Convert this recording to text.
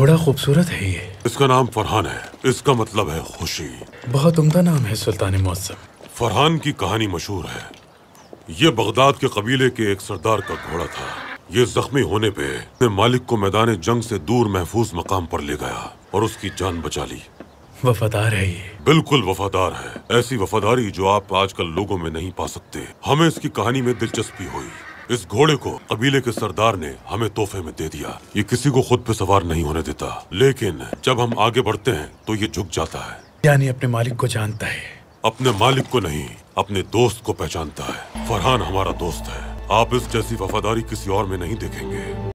बड़ा खूबसूरत है ये इसका नाम फरहान है इसका मतलब है खुशी बहुत उमदा नाम है सुल्तान मौसम फरहान की कहानी मशहूर है ये बगदाद के कबीले के एक सरदार का घोड़ा था ये जख्मी होने पे अपने मालिक को मैदान जंग से दूर महफूज मकाम पर ले गया और उसकी जान बचा ली वफादार है ये बिल्कुल वफादार है ऐसी वफादारी जो आप आजकल लोगों में नहीं पा सकते हमें इसकी कहानी में दिलचस्पी हुई इस घोड़े को कबीले के सरदार ने हमें तोहफे में दे दिया ये किसी को खुद पे सवार नहीं होने देता लेकिन जब हम आगे बढ़ते हैं तो ये झुक जाता है यानी अपने मालिक को जानता है अपने मालिक को नहीं अपने दोस्त को पहचानता है फरहान हमारा दोस्त है आप इस जैसी वफादारी किसी और में नहीं देखेंगे